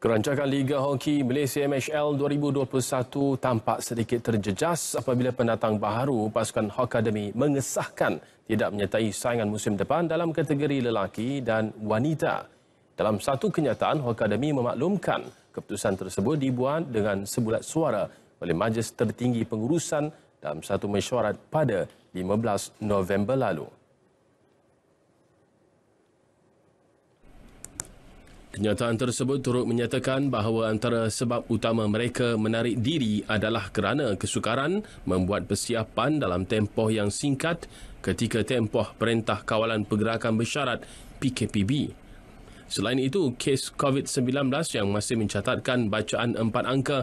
Kerancakan Liga Hoki Malaysia MHL 2021 tampak sedikit terjejas apabila pendatang baharu pasukan Hokademi mengesahkan tidak menyertai saingan musim depan dalam kategori lelaki dan wanita. Dalam satu kenyataan, Hokademi memaklumkan keputusan tersebut dibuat dengan sebulat suara oleh Majlis Tertinggi Pengurusan dalam satu mesyuarat pada 15 November lalu. Kenyataan tersebut turut menyatakan bahawa antara sebab utama mereka menarik diri adalah kerana kesukaran membuat persiapan dalam tempoh yang singkat ketika tempoh Perintah Kawalan Pergerakan Bersyarat PKPB. Selain itu, kes COVID-19 yang masih mencatatkan bacaan empat angka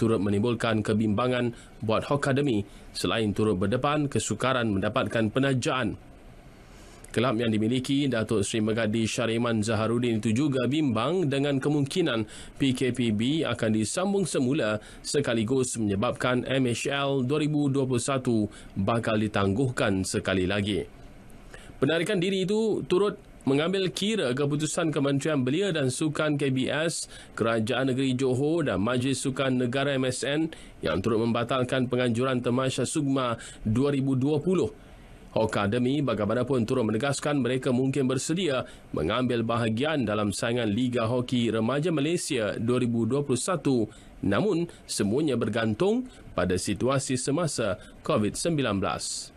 turut menimbulkan kebimbangan buat Hokademi selain turut berdepan kesukaran mendapatkan penajaan kelab yang dimiliki Datuk Seri Megadi Syariman Zaharudin itu juga bimbang dengan kemungkinan PKPB akan disambung semula sekaligus menyebabkan MHL 2021 bakal ditangguhkan sekali lagi. Penarikan diri itu turut mengambil kira keputusan Kementerian Belia dan Sukan KBS, Kerajaan Negeri Johor dan Majlis Sukan Negara MSN yang turut membatalkan penganjuran Temasya Sugma 2020 Akademi bagaimanapun turut menegaskan mereka mungkin bersedia mengambil bahagian dalam saingan Liga Hoki Remaja Malaysia 2021 namun semuanya bergantung pada situasi semasa COVID-19.